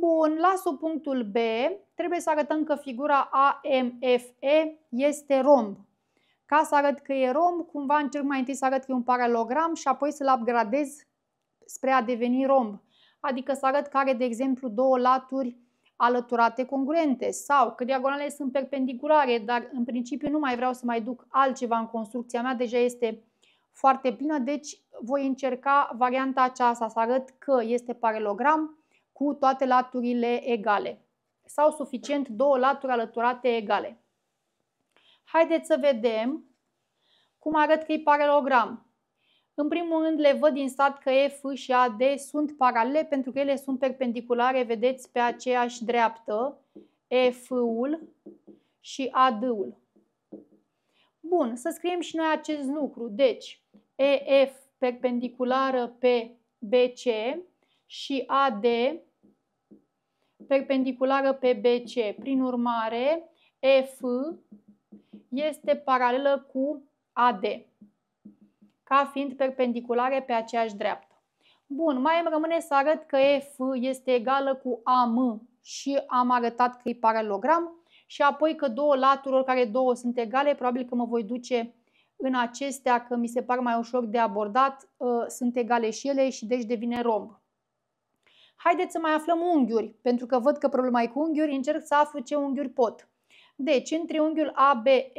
Bun, la subpunctul B trebuie să arătăm că figura AMFE este romb. Ca să arăt că e romb, cumva încerc mai întâi să arăt că e un paralelogram și apoi să-l upgradez spre a deveni romb. Adică să arăt că are, de exemplu, două laturi alăturate congruente sau că diagonalele sunt perpendiculare, dar în principiu nu mai vreau să mai duc altceva în construcția mea, deja este foarte plină, deci voi încerca varianta aceasta să arăt că este paralelogram, cu toate laturile egale sau suficient două laturi alăturate egale. Haideți să vedem cum arăt că e paralelogram. În primul rând le văd din stat că F și AD sunt paralele pentru că ele sunt perpendiculare, vedeți, pe aceeași dreaptă, F-ul și AD-ul. Bun, să scriem și noi acest lucru. Deci, EF perpendiculară pe BC și AD perpendiculară pe BC. Prin urmare, F este paralelă cu AD, ca fiind perpendiculare pe aceeași dreaptă. Bun, mai îmi rămâne să arăt că F este egală cu AM și am arătat că e paralelogram și apoi că două laturi, care două sunt egale, probabil că mă voi duce în acestea, că mi se par mai ușor de abordat, ă, sunt egale și ele și deci devine romb. Haideți să mai aflăm unghiuri, pentru că văd că problema e cu unghiuri, încerc să aflu ce unghiuri pot. Deci, în triunghiul ABE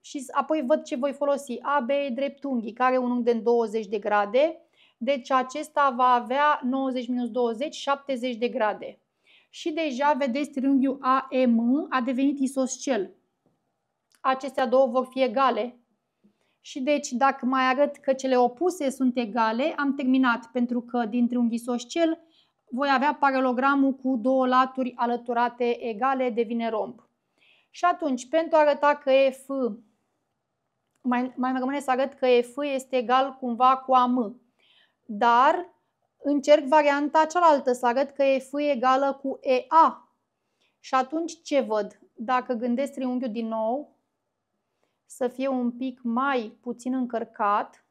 și apoi văd ce voi folosi. AB e dreptunghi, care are un unghi de 20 de grade, deci acesta va avea 90 minus 20, 70 de grade. Și deja, vedeți, triunghiul AM a devenit isoscel. Acestea două vor fi egale. Și deci, dacă mai arăt că cele opuse sunt egale, am terminat, pentru că din triunghi isoscel voi avea paralogramul cu două laturi alăturate egale, devine romb. Și atunci, pentru a arăta că F, mai, mai rămâne să arăt că F este egal cumva cu AM, dar încerc varianta cealaltă, să arăt că F e egală cu EA. Și atunci ce văd? Dacă gândesc triunghiul din nou, să fie un pic mai puțin încărcat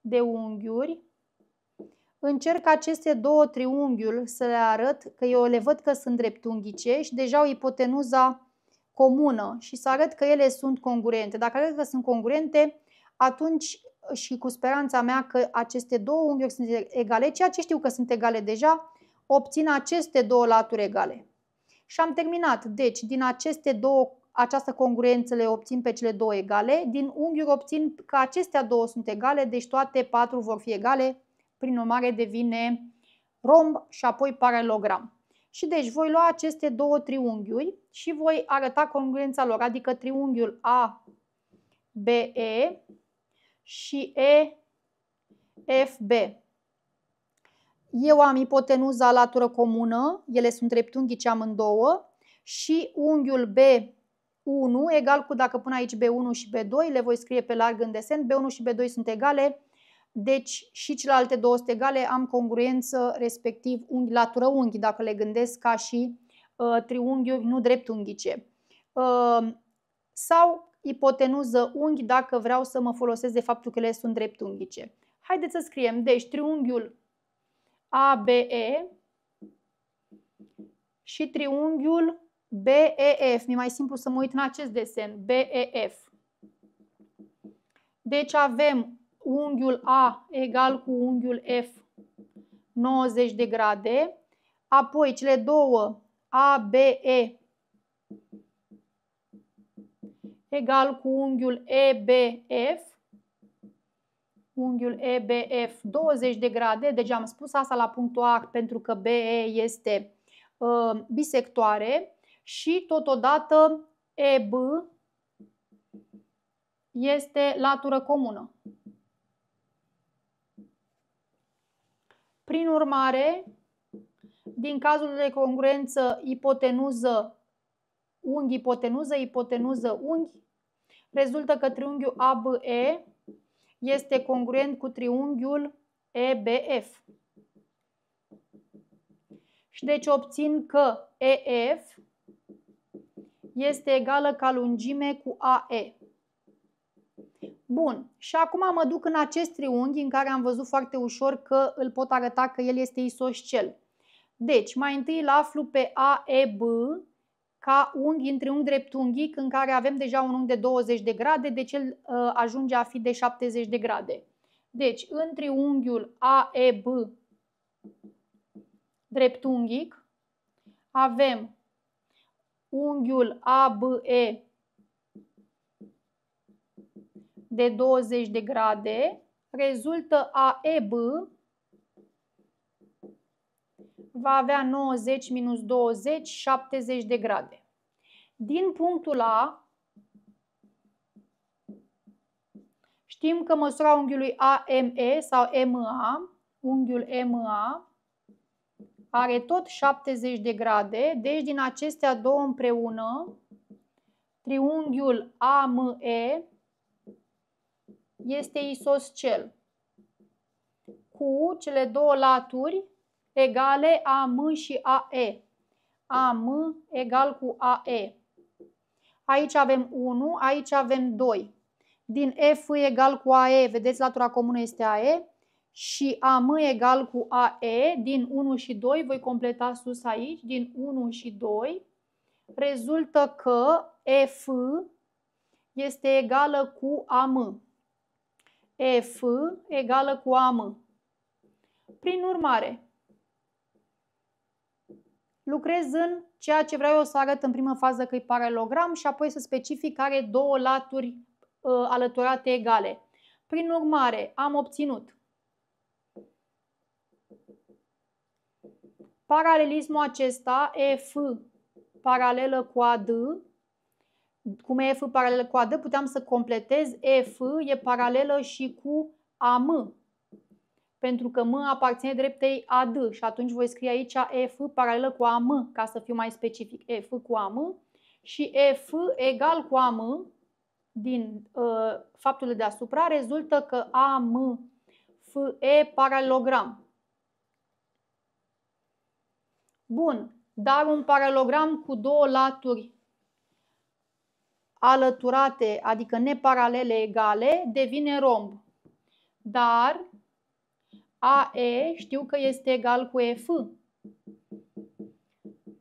de unghiuri, Încerc aceste două triunghiul să le arăt, că eu le văd că sunt dreptunghice și deja o ipotenuza comună și să arăt că ele sunt congruente. Dacă arăt că sunt congruente, atunci și cu speranța mea că aceste două unghiuri sunt egale, ceea ce știu că sunt egale deja, obțin aceste două laturi egale. Și am terminat. Deci, din aceste două, această congruență le obțin pe cele două egale, din unghiuri obțin că acestea două sunt egale, deci toate patru vor fi egale, prin urmare devine romb și apoi paralelogram. Și deci voi lua aceste două triunghiuri și voi arăta congruența lor, adică triunghiul A, B, E și E, F, B. Eu am ipotenuza latură comună, ele sunt dreptunghice amândouă și unghiul B, 1 egal cu, dacă pun aici B1 și B2, le voi scrie pe larg în desen, B1 și B2 sunt egale, deci și celelalte două stegale am congruență respectiv unghi, latură unghi, dacă le gândesc ca și uh, triunghiuri nu dreptunghice. Uh, sau ipotenuză unghi dacă vreau să mă folosesc de faptul că ele sunt dreptunghice. Haideți să scriem. Deci triunghiul ABE și triunghiul BEF. Mi-e mai simplu să mă uit în acest desen. BEF. Deci avem unghiul A egal cu unghiul F 90 de grade, apoi cele două ABE egal cu unghiul EBF, unghiul EBF 20 de grade, deci am spus asta la punctul A pentru că BE este uh, bisectoare și totodată EB este latură comună. Prin urmare, din cazul de congruență ipotenuză-unghi, ipotenuză, ipotenuză-unghi, rezultă că triunghiul ABE este congruent cu triunghiul EBF. Și deci obțin că EF este egală ca lungime cu AE. Bun, și acum mă duc în acest triunghi în care am văzut foarte ușor că îl pot arăta că el este isoscel. Deci, mai întâi îl aflu pe AEB ca unghi în triunghi dreptunghic în care avem deja un unghi de 20 de grade, deci el uh, ajunge a fi de 70 de grade. Deci, în triunghiul AEB dreptunghic avem unghiul ABE de 20 de grade, rezultă AEB va avea 90 minus 20, 70 de grade. Din punctul A, știm că măsura unghiului AME sau MA, unghiul MA, are tot 70 de grade, deci din acestea două împreună, triunghiul AME este isoscel cu cele două laturi egale AM și AE. AM egal cu AE. Aici avem 1, aici avem 2. Din F egal cu AE, vedeți latura comună este AE, și AM egal cu AE, din 1 și 2, voi completa sus aici, din 1 și 2, rezultă că F este egală cu AM f egală cu AM. Prin urmare, lucrez în ceea ce vreau eu să arăt în prima fază că e paralelogram și apoi să specific care două laturi uh, alăturate egale. Prin urmare, am obținut paralelismul acesta, f paralelă cu AD, cum e F paralelă cu AD, puteam să completez F e paralelă și cu AM, pentru că M aparține dreptei AD și atunci voi scrie aici F paralelă cu AM, ca să fiu mai specific, F cu AM și F egal cu AM din uh, ă, faptul de deasupra rezultă că AM F E paralelogram. Bun, dar un paralelogram cu două laturi alăturate, adică neparalele egale, devine romb. Dar AE știu că este egal cu EF.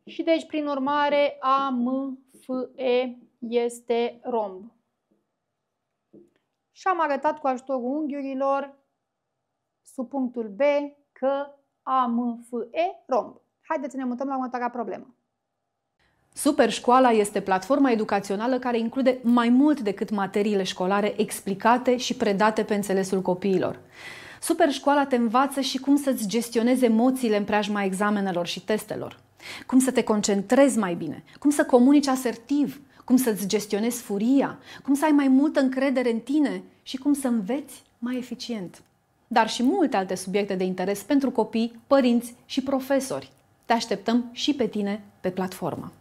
Și deci, prin urmare, AMFE este romb. Și am arătat cu ajutorul unghiurilor sub punctul B că AMFE romb. Haideți să ne mutăm la următoarea problemă. Super Școala este platforma educațională care include mai mult decât materiile școlare explicate și predate pe înțelesul copiilor. Super Școala te învață și cum să-ți gestionezi emoțiile în preajma examenelor și testelor, cum să te concentrezi mai bine, cum să comunici asertiv, cum să-ți gestionezi furia, cum să ai mai multă încredere în tine și cum să înveți mai eficient. Dar și multe alte subiecte de interes pentru copii, părinți și profesori. Te așteptăm și pe tine pe platformă.